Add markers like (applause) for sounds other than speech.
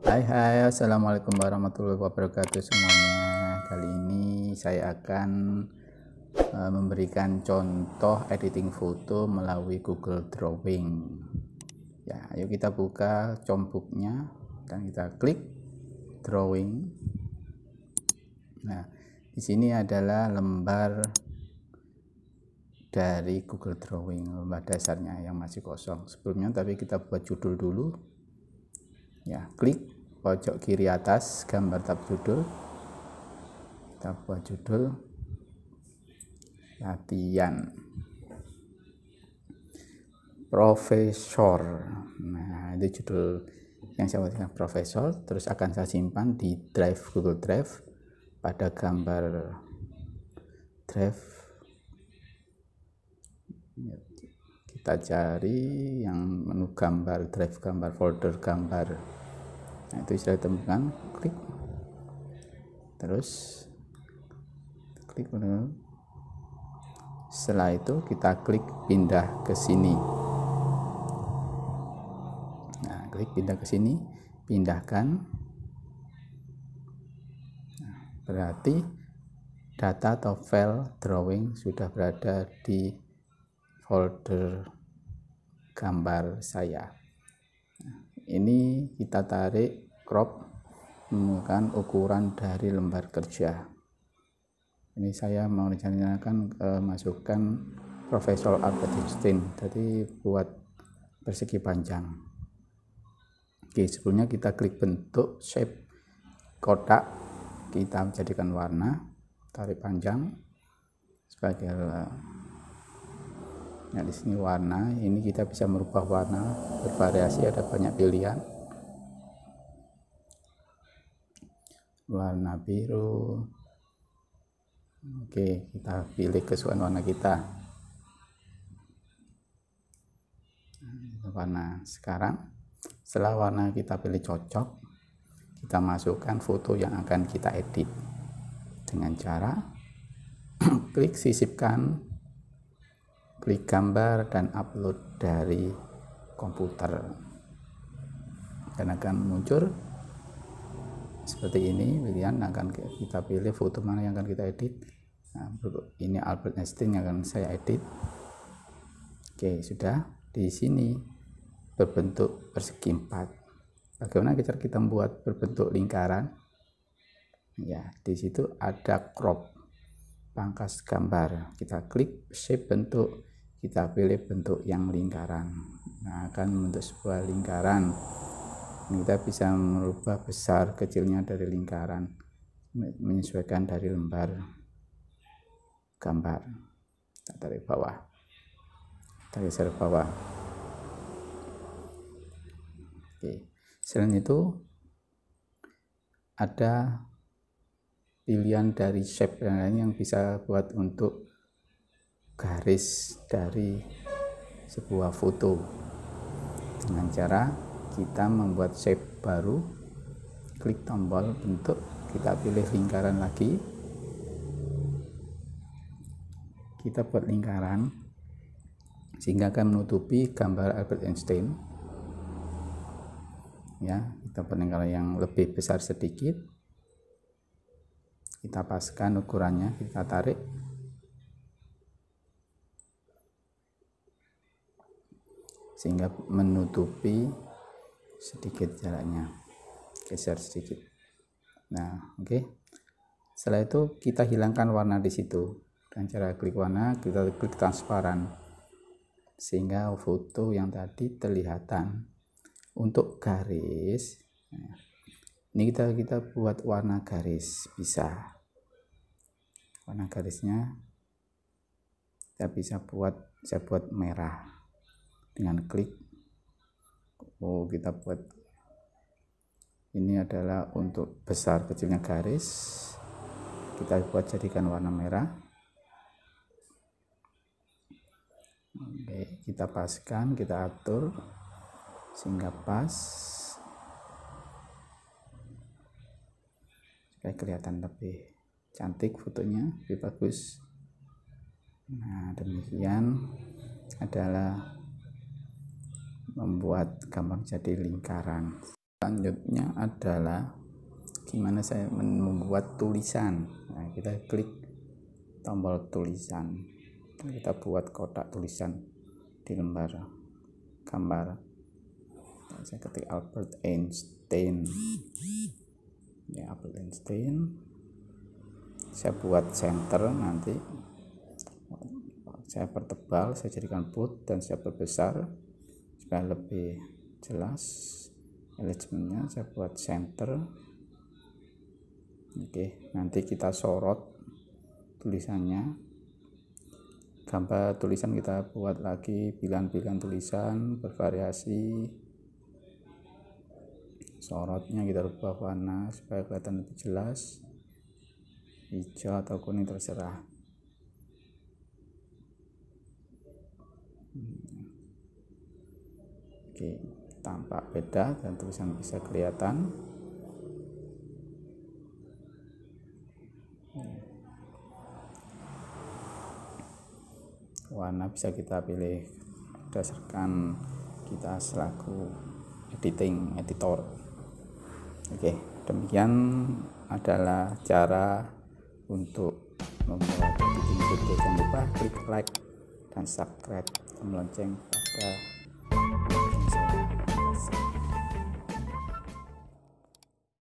Hai hai assalamualaikum warahmatullahi wabarakatuh semuanya kali ini saya akan eh, memberikan contoh editing foto melalui Google Drawing ya ayo kita buka compuknya dan kita klik drawing nah di sini adalah lembar dari Google Drawing lembar dasarnya yang masih kosong sebelumnya tapi kita buat judul dulu ya klik pojok kiri atas gambar tab judul kita buat judul latihan profesor nah itu judul yang saya buatkan profesor terus akan saya simpan di drive Google Drive pada gambar drive kita cari yang menu gambar drive gambar folder gambar nah itu sudah ditemukan klik terus klik menu setelah itu kita klik pindah ke sini nah klik pindah ke sini pindahkan nah, berarti data atau file drawing sudah berada di folder gambar saya nah, ini kita tarik crop menggunakan ukuran dari lembar kerja ini saya mau rencanakan eh, masukkan Profesor Albert Einstein jadi buat persegi panjang oke sebelumnya kita klik bentuk shape kotak kita jadikan warna tarik panjang sebagai nah di sini warna ini kita bisa merubah warna bervariasi ada banyak pilihan warna biru oke kita pilih kesukaan warna kita warna sekarang setelah warna kita pilih cocok kita masukkan foto yang akan kita edit dengan cara (clears throat) klik sisipkan klik gambar dan upload dari komputer dan akan muncul seperti ini pilihan akan kita pilih foto mana yang akan kita edit nah, ini Albert Einstein yang akan saya edit oke sudah di sini berbentuk persegi empat bagaimana kita kita membuat berbentuk lingkaran ya di situ ada crop pangkas gambar kita klik shape bentuk kita pilih bentuk yang lingkaran nah akan membentuk sebuah lingkaran kita bisa merubah besar kecilnya dari lingkaran menyesuaikan dari lembar gambar dari bawah dari sel bawah oke selain itu ada pilihan dari shape dan lain yang bisa buat untuk garis dari sebuah foto dengan cara kita membuat shape baru klik tombol bentuk kita pilih lingkaran lagi kita buat lingkaran sehingga akan menutupi gambar Albert Einstein ya kita buat lingkaran yang lebih besar sedikit kita paskan ukurannya kita tarik sehingga menutupi sedikit jaraknya geser sedikit nah oke okay. setelah itu kita hilangkan warna di situ dan cara klik warna kita klik transparan sehingga foto yang tadi terlihatan untuk garis ini kita kita buat warna garis bisa warna garisnya kita bisa buat saya buat merah dengan klik oh kita buat ini adalah untuk besar kecilnya garis kita buat jadikan warna merah Oke, kita paskan kita atur sehingga pas supaya kelihatan lebih cantik fotonya lebih bagus nah demikian adalah membuat gambar jadi lingkaran selanjutnya adalah gimana saya membuat tulisan nah, kita klik tombol tulisan kita buat kotak tulisan di lembar gambar nah, saya ketik Albert Einstein ya Albert Einstein saya buat center nanti saya pertebal saya jadikan put dan saya perbesar supaya lebih jelas manajemennya saya buat center oke nanti kita sorot tulisannya gambar tulisan kita buat lagi pilihan-pilihan tulisan bervariasi sorotnya kita rubah warna supaya kelihatan lebih jelas hijau atau kuning terserah Oke, tampak beda dan tulisan bisa kelihatan warna bisa kita pilih berdasarkan kita selaku editing editor oke demikian adalah cara untuk membuat video jangan lupa klik like dan subscribe dan lonceng pada